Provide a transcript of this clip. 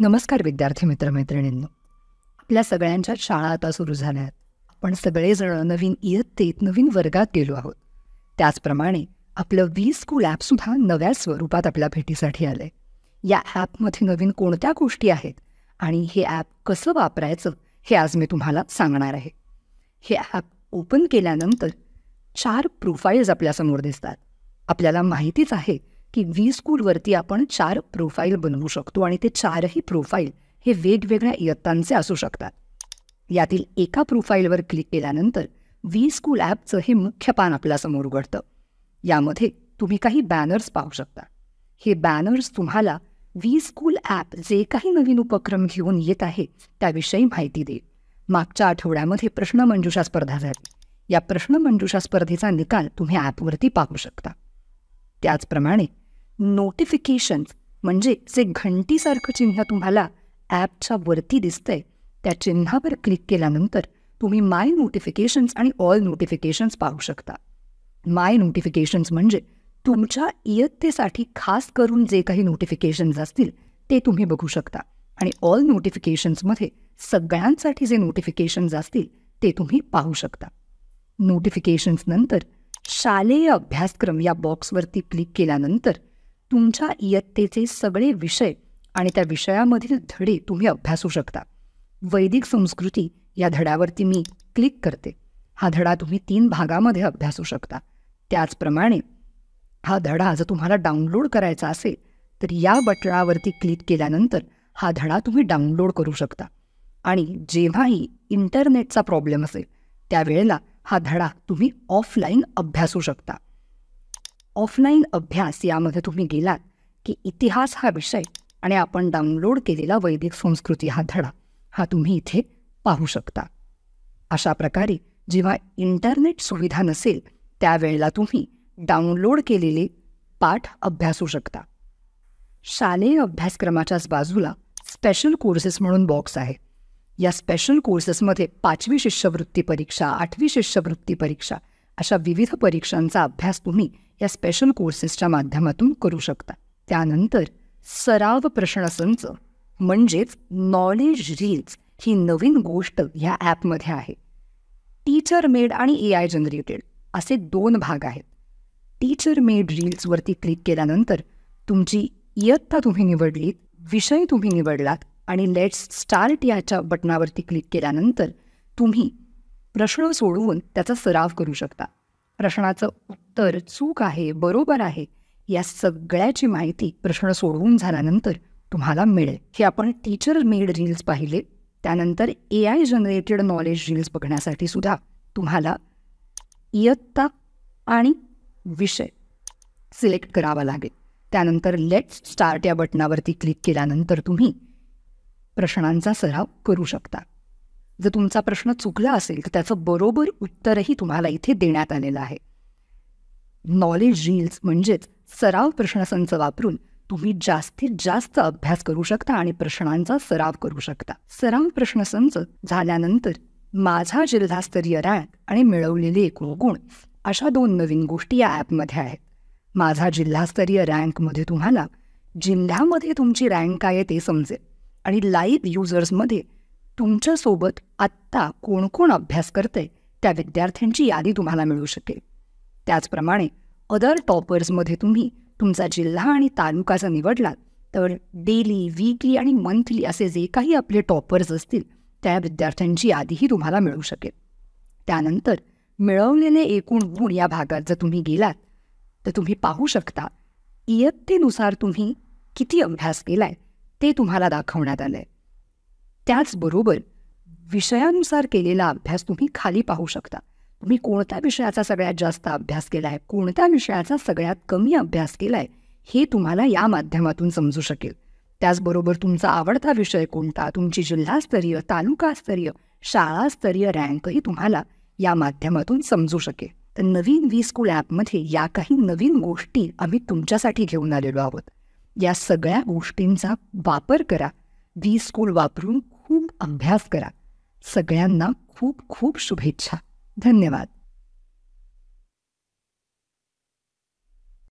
नमस्कार विद्यार्थी मित्रमैत्रिणींनो आपल्या सगळ्यांच्या शाळा आता सुरू झाल्या आहेत आपण सगळेजण नवीन इयत्तेत नवीन वर्गात गेलो आहोत त्याचप्रमाणे आपलं वी स्कूल ॲपसुद्धा नव्या स्वरूपात आपल्या भेटीसाठी आलं आहे या ॲपमध्ये नवीन कोणत्या गोष्टी आहेत आणि हे ॲप कसं वापरायचं हे आज मी तुम्हाला सांगणार आहे हे ॲप ओपन केल्यानंतर चार प्रोफाईल्स आपल्यासमोर दिसतात आपल्याला माहितीच आहे की व्ही स्कूलवरती आपण चार प्रोफाईल बनवू शकतो आणि ते चारही प्रोफाईल हे वेगवेगळ्या इयत्तांचे असू शकतात यातील एका प्रोफाईलवर क्लिक केल्यानंतर व्ही स्कूल ॲपचं हे मुख्य पान आपल्यासमोर उघडतं यामध्ये तुम्ही काही बॅनर्स पाहू शकता हे बॅनर्स तुम्हाला वी स्कूल ॲप जे काही नवीन उपक्रम घेऊन येत आहे त्याविषयी माहिती देईल मागच्या आठवड्यामध्ये प्रश्नमंजुषा स्पर्धा झाली या प्रश्नमंजुषा स्पर्धेचा निकाल तुम्ही ॲपवरती पाहू शकता त्याचप्रमाणे नोटिफिकेशन्स म्हणजे जे घंटीसारखं चिन्ह तुम्हाला ॲपच्या वरती दिसतंय त्या चिन्हावर क्लिक केल्यानंतर तुम्ही माय नोटिफिकेशन्स आणि ऑल नोटिफिकेशन्स पाहू शकता माय नोटिफिकेशन्स म्हणजे तुमच्या इयत्तेसाठी खास करून जे काही नोटिफिकेशन्स असतील ते तुम्ही बघू शकता आणि ऑल नोटिफिकेशन्समध्ये सगळ्यांसाठी जे नोटिफिकेशन्स असतील ते तुम्ही पाहू शकता नोटिफिकेशन्सनंतर शालेय अभ्यासक्रम या बॉक्सवरती क्लिक केल्यानंतर तुमच्या इयत्तेचे सगळे विषय आणि त्या विषयामधील धडे तुम्ही अभ्यासू शकता वैदिक संस्कृती या धड्यावरती मी क्लिक करते हा धडा तुम्ही तीन भागामध्ये अभ्यासू शकता त्याचप्रमाणे हा धडा जर तुम्हाला डाउनलोड करायचा असेल तर या बटणावरती क्लिक केल्यानंतर हा धडा तुम्ही डाउनलोड करू शकता आणि जेव्हाही इंटरनेटचा प्रॉब्लेम असेल त्यावेळेला हा धडा तुम्ही ऑफलाईन अभ्यासू शकता ऑफलाईन अभ्यास यामध्ये तुम्ही गेलात की इतिहास हा विषय आणि आपण डाउनलोड केलेला वैदिक संस्कृती हा धडा हा तुम्ही इथे पाहू शकता अशा प्रकारे जेव्हा इंटरनेट सुविधा नसेल त्यावेळेला तुम्ही डाउनलोड केलेले पाठ अभ्यासू शकता शालेय अभ्यासक्रमाच्याच बाजूला स्पेशल कोर्सेस म्हणून बॉक्स आहे या स्पेशल कोर्सेसमध्ये पाचवी शिष्यवृत्ती परीक्षा आठवी शिष्यवृत्ती परीक्षा अशा विविध परीक्षांचा अभ्यास तुम्ही या स्पेशल कोर्सेसच्या माध्यमातून करू शकता त्यानंतर सराव प्रश्नसंच म्हणजेच नॉलेज रील्स ही नवीन गोष्ट ह्या ॲपमध्ये आहे टीचर मेड आणि ए आय जनरेटेड असे दोन भाग आहेत टीचर मेड रील्सवरती क्लिक केल्यानंतर तुमची इयत्ता तुम्ही निवडलीत विषय तुम्ही निवडलात आणि लेट्स स्टार्ट याच्या बटनावरती क्लिक केल्यानंतर तुम्ही प्रश्न सोडवून त्याचा सराव करू शकता प्रश्नाचं उत्तर चूक आहे बरोबर आहे या सगळ्याची माहिती प्रश्न सोडवून झाल्यानंतर तुम्हाला मिळेल हे आपण टीचर मेड रील्स पाहिले त्यानंतर A I generated knowledge reels बघण्यासाठी सुद्धा तुम्हाला इयत्ता आणि विषय सिलेक्ट करावा लागेल त्यानंतर लेट्स स्टार्ट या बटनावरती क्लिक केल्यानंतर तुम्ही प्रश्नांचा सराव करू शकता जर तुमचा प्रश्न चुकला असेल तर त्याचं बरोबर उत्तरही तुम्हाला इथे देण्यात आलेलं आहे नॉलेज रील्स म्हणजेच सराव प्रश्नसंच वापरून तुम्ही जास्तीत जास्त अभ्यास करू शकता आणि प्रश्नांचा सराव करू शकता सराव प्रश्नसंच झाल्यानंतर माझा जिल्हास्तरीय रँक आणि मिळवलेले एकूण गुण अशा दोन नवीन गोष्टी या ॲपमध्ये आहेत माझा जिल्हास्तरीय रँकमध्ये तुम्हाला जिल्ह्यामध्ये तुमची रँक काय ते समजेल आणि लाईव्ह युजर्समध्ये तुमच्यासोबत आत्ता कोण कोण अभ्यास करते त्या विद्यार्थ्यांची यादी तुम्हाला मिळू शकेल त्याचप्रमाणे अदर टॉपर्समध्ये तुम्ही तुमचा जिल्हा आणि तालुका जर निवडलात तर डेली वीकली आणि मंथली असे जे काही आपले टॉपर्स असतील त्या विद्यार्थ्यांची यादीही तुम्हाला मिळू शकेल त्यानंतर मिळवलेले एकूण गुण या भागात जर तुम्ही गेलात तर तुम्ही पाहू शकता इयत्तेनुसार तुम्ही किती अभ्यास केला आहे ते तुम्हाला दाखवण्यात आलं आहे त्याचबरोबर विषयानुसार केलेला अभ्यास तुम्ही खाली पाहू शकता तुम्ही कोणत्या विषयाचा सगळ्यात जास्त अभ्यास केला आहे कोणत्या विषयाचा सगळ्यात कमी अभ्यास केला आहे हे तुम्हाला या माध्यमातून समजू शकेल त्याचबरोबर तुमचा आवडता विषय कोणता तुमची जिल्हास्तरीय तालुकास्तरीय शाळास्तरीय रँकही तुम्हाला या माध्यमातून समजू शकेल तर नवीन वी स्कूल ॲपमध्ये या काही नवीन गोष्टी आम्ही तुमच्यासाठी घेऊन आलेलो आहोत या सगळ्या गोष्टींचा वापर करा वी स्कूल वापरून अभ्यास करा सगळ्यांना खूप खूप शुभेच्छा धन्यवाद